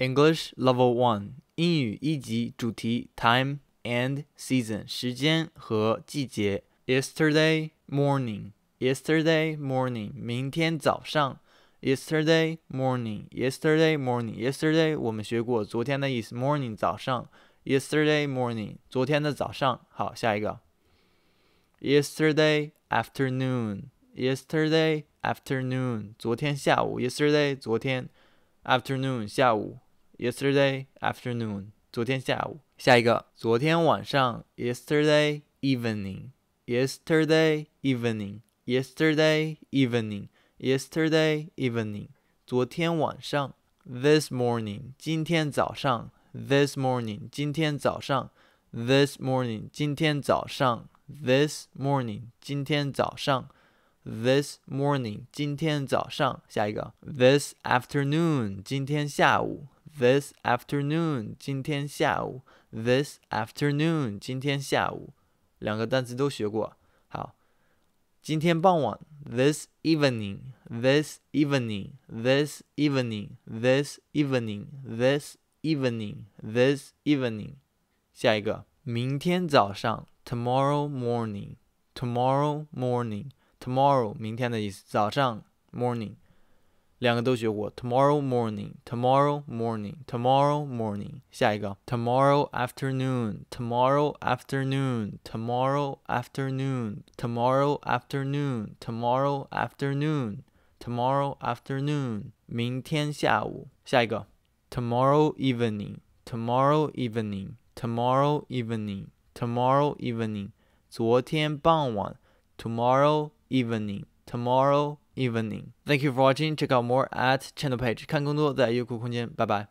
English Level One 英语一级主题 Time and Season 时间和季节 Yesterday morning Yesterday morning 明天早上 Yesterday morning Yesterday morning Yesterday 我们学过昨天的意思 Morning 早上 Yesterday morning 昨天的早上好下一个 Yesterday afternoon Yesterday afternoon 昨天下午 Yesterday 昨天 afternoon 下午 yesterday afternoon，昨天下午。下一个，昨天晚上，yesterday evening，yesterday evening，yesterday evening，yesterday evening，昨天晚上，this morning，今天早上，this morning，今天早上，this morning，今天早上，this morning，今天早上。This morning，今天早上。下一个，this afternoon，今天下午。this afternoon 今天下午，this afternoon 今天下午，两个单词都学过。好，今天傍晚，this evening，this evening，this evening，this evening，this evening，this evening。下一个，明天早上，tomorrow morning，tomorrow morning，tomorrow 明天的意思，早上 morning。两个都学过，tomorrow morning，tomorrow morning，tomorrow morning。下一个，tomorrow afternoon，tomorrow afternoon，tomorrow afternoon，tomorrow afternoon，tomorrow afternoon，tomorrow afternoon。明天下午。下一个，tomorrow evening，tomorrow evening，tomorrow Tomorrow evening。昨天傍晚，tomorrow tomorrow evening. Thank you for watching. Check out more at channel page. 看更多在优酷空间。拜拜。